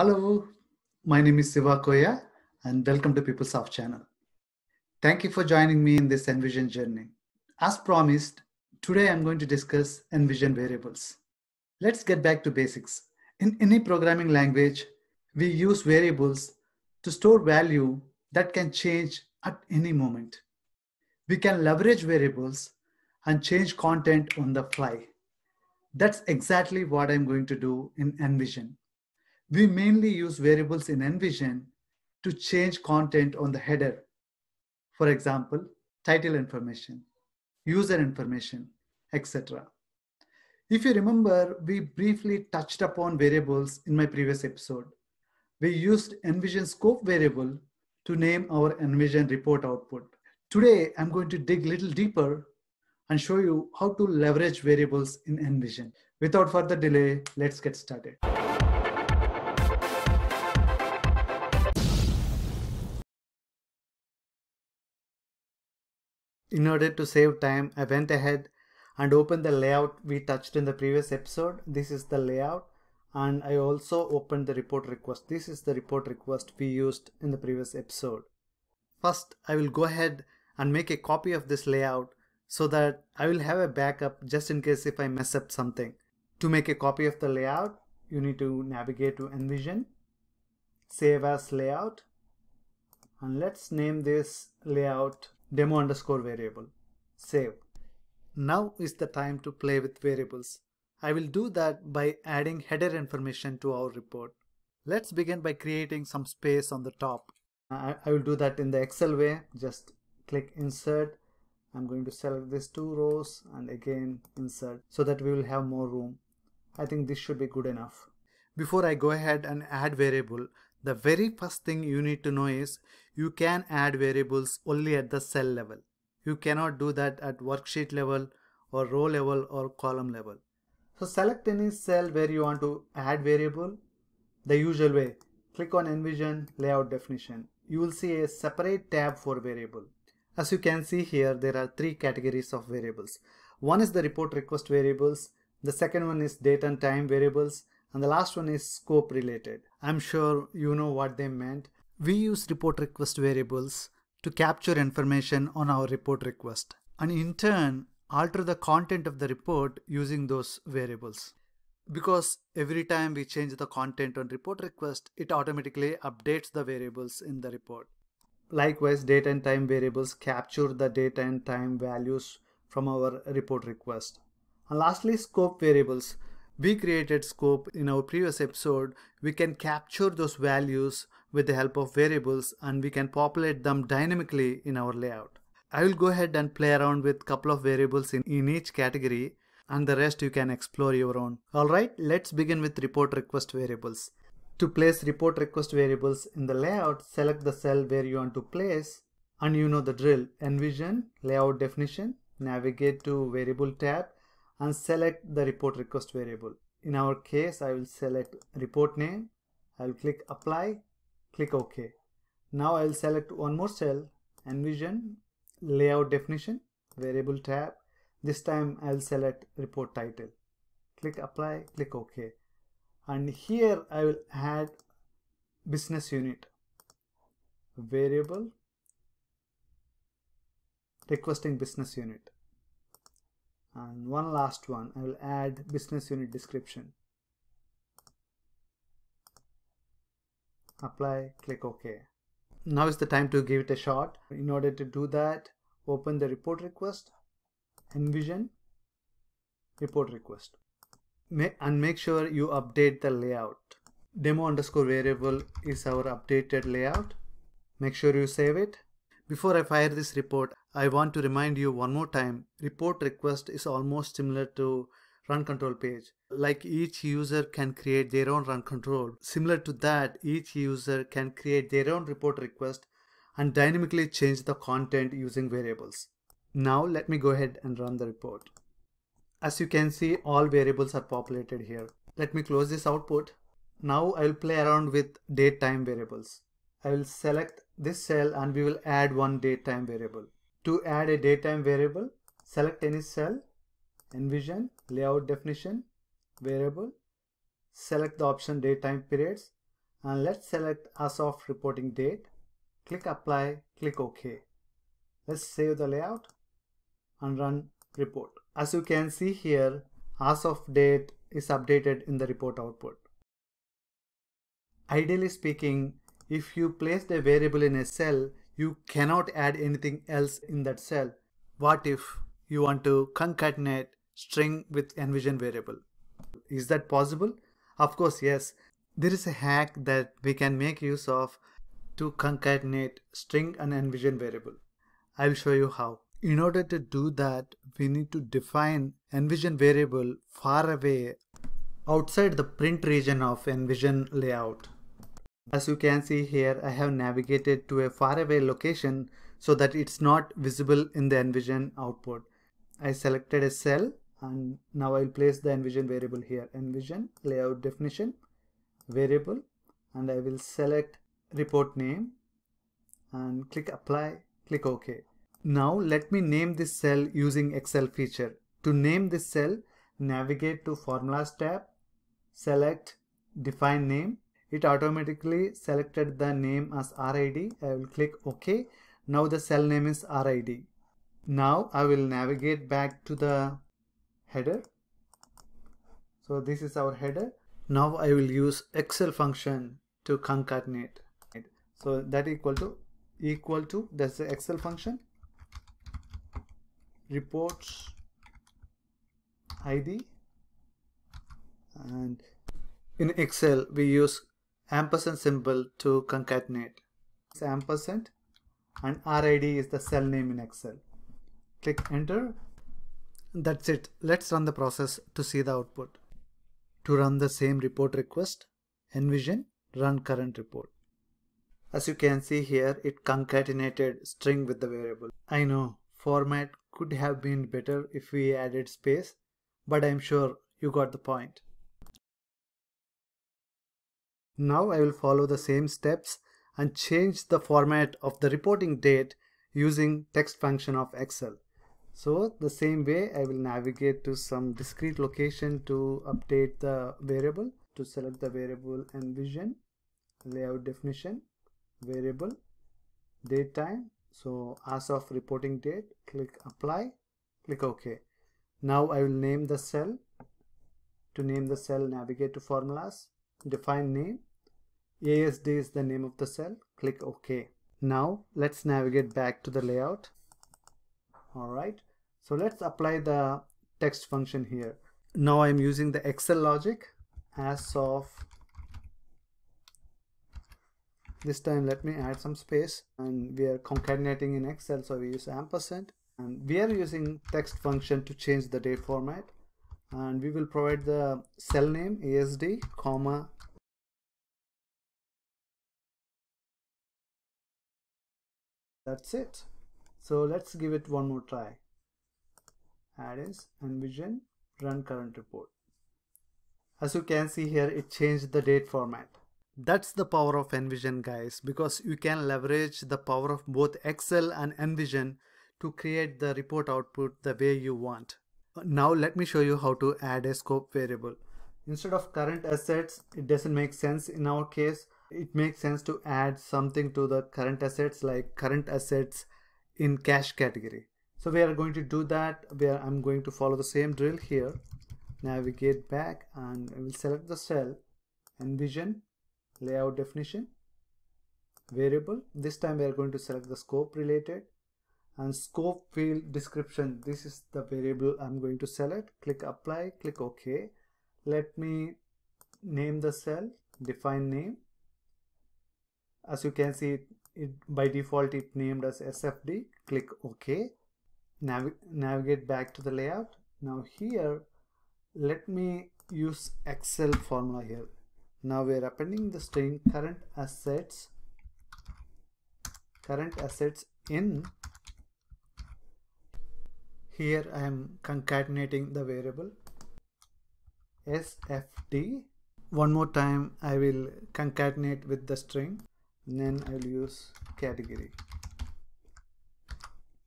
Hello, my name is Siva Koya and welcome to PeopleSoft channel. Thank you for joining me in this Envision journey. As promised, today I'm going to discuss Envision variables. Let's get back to basics. In any programming language, we use variables to store value that can change at any moment. We can leverage variables and change content on the fly. That's exactly what I'm going to do in Envision. We mainly use variables in Envision to change content on the header. For example, title information, user information, etc. If you remember, we briefly touched upon variables in my previous episode. We used Envision scope variable to name our Envision report output. Today, I'm going to dig a little deeper and show you how to leverage variables in Envision. Without further delay, let's get started. In order to save time, I went ahead and opened the layout we touched in the previous episode. This is the layout and I also opened the report request. This is the report request we used in the previous episode. First, I will go ahead and make a copy of this layout so that I will have a backup just in case if I mess up something. To make a copy of the layout, you need to navigate to Envision, Save As Layout, and let's name this layout demo underscore variable, save. Now is the time to play with variables. I will do that by adding header information to our report. Let's begin by creating some space on the top. I, I will do that in the Excel way. Just click insert. I'm going to select these two rows and again insert so that we will have more room. I think this should be good enough. Before I go ahead and add variable, the very first thing you need to know is you can add variables only at the cell level. You cannot do that at worksheet level or row level or column level. So select any cell where you want to add variable the usual way. Click on Envision Layout Definition. You will see a separate tab for variable. As you can see here, there are three categories of variables. One is the report request variables. The second one is date and time variables. And the last one is scope related. I'm sure you know what they meant. We use report request variables to capture information on our report request and in turn alter the content of the report using those variables. Because every time we change the content on report request, it automatically updates the variables in the report. Likewise, date and time variables capture the date and time values from our report request. And lastly, scope variables we created scope in our previous episode, we can capture those values with the help of variables and we can populate them dynamically in our layout. I will go ahead and play around with couple of variables in, in each category and the rest you can explore your own. Alright, let's begin with report request variables. To place report request variables in the layout, select the cell where you want to place and you know the drill. Envision, layout definition, navigate to variable tab and select the report request variable. In our case, I will select report name. I will click apply, click OK. Now I will select one more cell, envision, layout definition, variable tab. This time I will select report title. Click apply, click OK. And here I will add business unit, variable, requesting business unit and one last one I will add business unit description apply click OK now is the time to give it a shot in order to do that open the report request envision report request and make sure you update the layout demo underscore variable is our updated layout make sure you save it before I fire this report, I want to remind you one more time, report request is almost similar to run control page. Like each user can create their own run control. Similar to that, each user can create their own report request and dynamically change the content using variables. Now let me go ahead and run the report. As you can see, all variables are populated here. Let me close this output. Now I'll play around with date time variables. I will select this cell and we will add one datetime variable. To add a datetime variable, select any cell, envision, layout definition, variable, select the option datetime periods and let's select as of reporting date, click apply, click OK. Let's save the layout and run report. As you can see here, as of date is updated in the report output. Ideally speaking, if you placed a variable in a cell, you cannot add anything else in that cell. What if you want to concatenate string with envision variable? Is that possible? Of course, yes. There is a hack that we can make use of to concatenate string and envision variable. I will show you how. In order to do that, we need to define envision variable far away outside the print region of envision layout. As you can see here, I have navigated to a faraway location so that it's not visible in the envision output. I selected a cell and now I'll place the envision variable here. Envision layout definition variable and I will select report name and click apply, click OK. Now let me name this cell using Excel feature. To name this cell, navigate to formulas tab, select define name it automatically selected the name as RID. I will click OK. Now the cell name is RID. Now I will navigate back to the header. So this is our header. Now I will use Excel function to concatenate. So that equal to equal to that's the Excel function reports ID and in Excel we use ampersand symbol to concatenate. It's ampersand and RID is the cell name in Excel. Click enter. That's it. Let's run the process to see the output. To run the same report request, envision run current report. As you can see here, it concatenated string with the variable. I know format could have been better if we added space, but I'm sure you got the point. Now I will follow the same steps and change the format of the reporting date using text function of Excel. So the same way I will navigate to some discrete location to update the variable to select the variable envision layout definition variable date time so as of reporting date click apply click ok now i will name the cell to name the cell navigate to formulas define name ASD is the name of the cell. Click OK. Now let's navigate back to the layout. All right. So let's apply the text function here. Now I'm using the Excel logic as of this time let me add some space and we are concatenating in Excel so we use ampersand and we are using text function to change the date format and we will provide the cell name ASD comma That's it. So let's give it one more try. Add and Envision run current report. As you can see here, it changed the date format. That's the power of Envision guys, because you can leverage the power of both Excel and Envision to create the report output the way you want. Now let me show you how to add a scope variable. Instead of current assets, it doesn't make sense in our case it makes sense to add something to the current assets like current assets in cash category. So we are going to do that where I'm going to follow the same drill here. Navigate back and I will select the cell, envision, layout definition, variable. This time we are going to select the scope related and scope field description. This is the variable I'm going to select. Click apply, click OK. Let me name the cell, define name as you can see it, by default it named as sfd click ok Nav navigate back to the layout now here let me use excel formula here now we are appending the string current assets current assets in here I am concatenating the variable sfd one more time I will concatenate with the string then I'll use category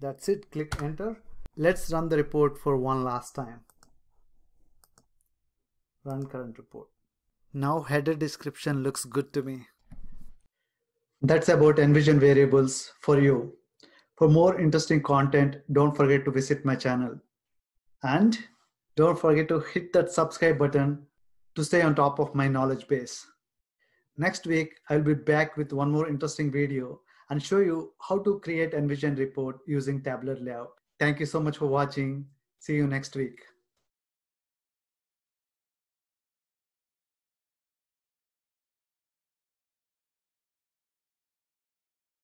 that's it click enter let's run the report for one last time run current report now header description looks good to me that's about envision variables for you for more interesting content don't forget to visit my channel and don't forget to hit that subscribe button to stay on top of my knowledge base next week, I'll be back with one more interesting video and show you how to create Envision report using tabular layout. Thank you so much for watching. See you next week.